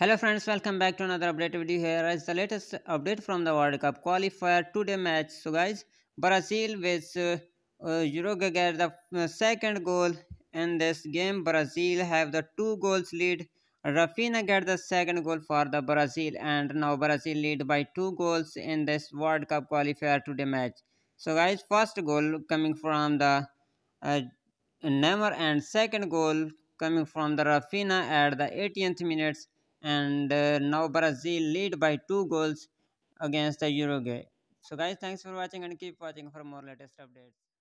Hello friends, welcome back to another update video. Here is the latest update from the World Cup qualifier today match. So guys, Brazil with uh, uh Uruguay get the uh, second goal in this game. Brazil have the two goals lead. Rafinha get the second goal for the Brazil and now Brazil lead by two goals in this World Cup qualifier today match. So guys, first goal coming from the uh, Neymar and second goal coming from the Rafinha at the 18th minutes and uh, now Brazil lead by two goals against the Uruguay. So guys, thanks for watching and keep watching for more latest updates.